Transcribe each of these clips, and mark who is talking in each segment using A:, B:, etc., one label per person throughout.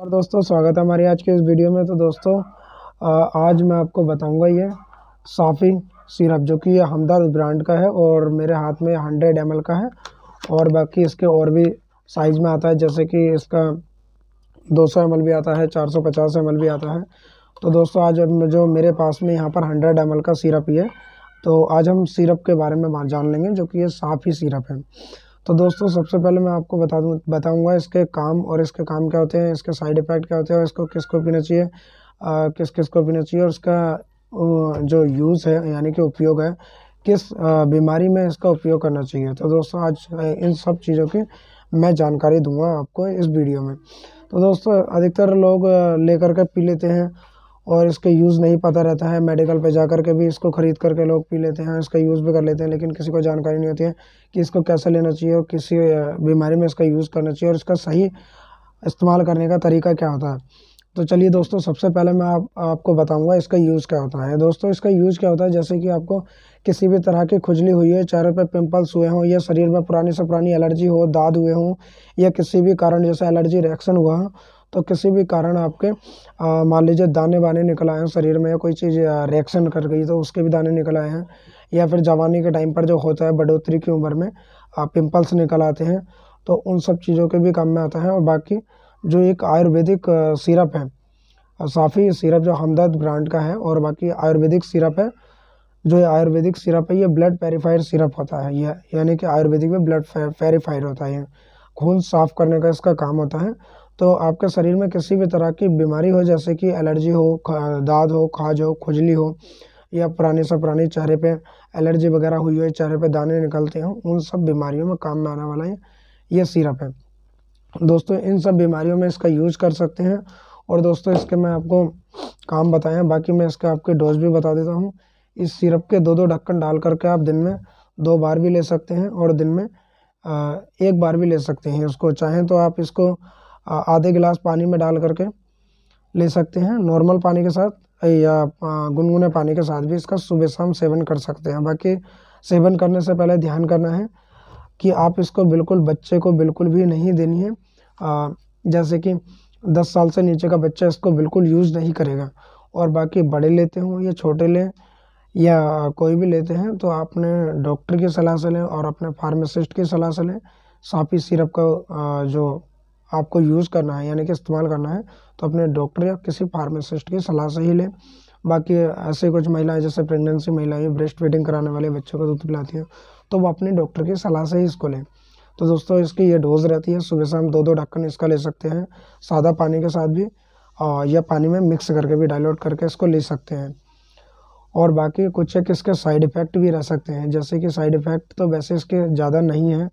A: और दोस्तों स्वागत है हमारे आज के इस वीडियो में तो दोस्तों आज मैं आपको बताऊंगा ये साफ़ी सिरप जो कि हमदर्द ब्रांड का है और मेरे हाथ में हंड्रेड एम का है और बाकी इसके और भी साइज़ में आता है जैसे कि इसका दो सौ एम भी आता है चार सौ पचास एम भी आता है तो दोस्तों आज जो मेरे पास में यहाँ पर हंड्रेड एम का सिरप ही है तो आज हम सिरप के बारे में जान लेंगे जो कि ये साफ़ ही सिरप है तो दोस्तों सबसे पहले मैं आपको बता दूँ बताऊँगा इसके काम और इसके काम क्या होते हैं इसके साइड इफ़ेक्ट क्या होते हैं और इसको किसको पीना चाहिए किस किस को पीना चाहिए और इसका जो यूज़ है यानी कि उपयोग है किस बीमारी में इसका उपयोग करना चाहिए तो दोस्तों आज इन सब चीज़ों की मैं जानकारी दूंगा आपको इस वीडियो में तो दोस्तों अधिकतर लोग लेकर के पी लेते हैं और इसका यूज़ नहीं पता रहता है मेडिकल पे जा कर के भी इसको ख़रीद करके लोग पी लेते हैं इसका यूज़ भी कर लेते हैं लेकिन किसी को जानकारी नहीं होती है कि इसको कैसे लेना चाहिए और किसी बीमारी में इसका यूज़ करना चाहिए और इसका सही इस्तेमाल करने का तरीका क्या होता है तो चलिए दोस्तों सबसे पहले मैं आप आपको बताऊंगा इसका यूज़ क्या होता है दोस्तों इसका यूज़ क्या होता है जैसे कि आपको किसी भी तरह की खुजली हुई है चेहरे पे पिंपल्स हुए हों या शरीर में पुरानी से पुरानी एलर्जी हो दाद हुए हों या किसी भी कारण जैसे एलर्जी रिएक्शन हुआ हो तो किसी भी कारण आपके मान लीजिए दाने वाने निकल आए हैं शरीर में कोई चीज़ रिएक्शन कर गई तो उसके भी दाने निकल आए हैं या फिर जवानी के टाइम पर जो होता है बढ़ोतरी की उम्र में पिम्पल्स निकल आते हैं तो उन सब चीज़ों के भी काम में आता है और बाकी जो एक आयुर्वेदिक सिरप है साफ़ी सिरप जो हमदर्द ब्रांड का है और बाकी आयुर्वेदिक सिरप है जो ये आयुर्वेदिक सिरप है ये ब्लड पेरीफायर सिरप होता है यह यानी कि आयुर्वेदिक में ब्लड पेरीफायर होता है खून साफ़ करने का इसका काम होता है तो आपके शरीर में किसी भी तरह की बीमारी हो जैसे कि एलर्जी हो दाद हो खाज हो खुजली हो या पुराने से पुराने चेहरे पे एलर्जी वगैरह हुई हो चेहरे पे दाने निकलते हो उन सब बीमारियों में काम में आने वाला है ये सिरप है दोस्तों इन सब बीमारियों में इसका यूज कर सकते हैं और दोस्तों इसके मैं आपको काम बताएं बाकी मैं इसका आपके डोज भी बता देता हूँ इस सिरप के दो दो ढक्कन डाल करके आप दिन में दो बार भी ले सकते हैं और दिन में एक बार भी ले सकते हैं इसको चाहें तो आप इसको आधे गिलास पानी में डाल करके ले सकते हैं नॉर्मल पानी के साथ या गुनगुने पानी के साथ भी इसका सुबह शाम सेवन कर सकते हैं बाकी सेवन करने से पहले ध्यान करना है कि आप इसको बिल्कुल बच्चे को बिल्कुल भी नहीं देनी है आ, जैसे कि दस साल से नीचे का बच्चा इसको बिल्कुल यूज़ नहीं करेगा और बाकी बड़े लेते हों या छोटे लें या कोई भी लेते हैं तो आपने डॉक्टर की सलाह से लें और अपने फार्मासिस्ट की सलाह से लें साफी सिरप का जो आपको यूज़ करना है यानी कि इस्तेमाल करना है तो अपने डॉक्टर या किसी फार्मासिस्ट की सलाह से ही लें बाकी ऐसे कुछ महिलाएं जैसे प्रेगनेंसी महिलाएं ब्रेस्ट फीडिंग कराने वाले बच्चों को दूध पिलाती हैं तो वो अपने डॉक्टर की सलाह से ही इसको लें तो दोस्तों इसकी ये डोज रहती है सुबह शाम दो दो ढक्कन इसका ले सकते हैं सादा पानी के साथ भी और या पानी में मिक्स करके भी डाइल्यूट करके इसको ले सकते हैं और बाकी कुछ एक इसके साइड इफ़ेक्ट भी रह सकते हैं जैसे कि साइड इफ़ेक्ट तो वैसे इसके ज़्यादा नहीं है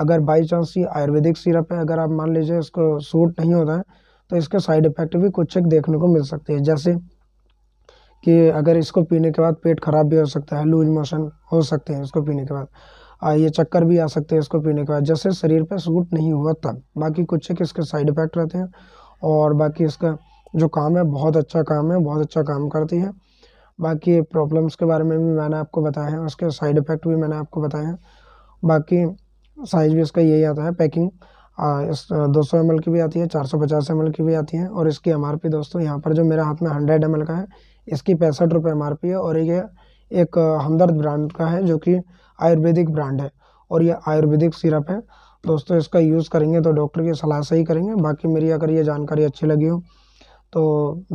A: अगर बाई चांस ये आयुर्वेदिक सिरप है अगर आप मान लीजिए इसको सूट नहीं होता है तो इसके साइड इफ़ेक्ट भी कुछ एक देखने को मिल सकते हैं जैसे कि अगर इसको पीने के बाद पेट खराब भी हो सकता है लूज मोशन हो सकते हैं इसको पीने के बाद ये चक्कर भी आ सकते हैं इसको पीने के बाद जैसे शरीर पर सूट नहीं हुआ तब बाकी कुछ है कि इसके साइड इफेक्ट रहते हैं और बाकी इसका जो काम है बहुत अच्छा काम है बहुत अच्छा काम करती है बाकी प्रॉब्लम्स के बारे में भी मैंने आपको बताया है उसके साइड इफ़ेक्ट भी मैंने आपको बताए हैं बाकी साइज़ भी इसका यही आता है पैकिंग इस दो सौ एम की भी आती है चार सौ पचास एम की भी आती है और इसकी एम दोस्तों यहाँ पर जो मेरे हाथ में हंड्रेड एम का है इसकी पैंसठ रुपये एम है और ये एक हमदर्द ब्रांड का है जो कि आयुर्वेदिक ब्रांड है और ये आयुर्वेदिक सिरप है दोस्तों इसका यूज़ करेंगे तो डॉक्टर की सलाह से ही करेंगे बाकी मेरी अगर ये जानकारी अच्छी लगी हो तो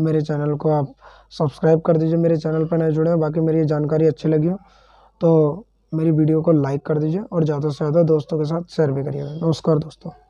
A: मेरे चैनल को आप सब्सक्राइब कर दीजिए मेरे चैनल पर नए जुड़े बाकी मेरी ये जानकारी अच्छी लगी हो तो मेरी वीडियो को लाइक कर दीजिए और ज़्यादा से ज़्यादा दोस्तों के साथ शेयर भी करिएगा नमस्कार दोस्तों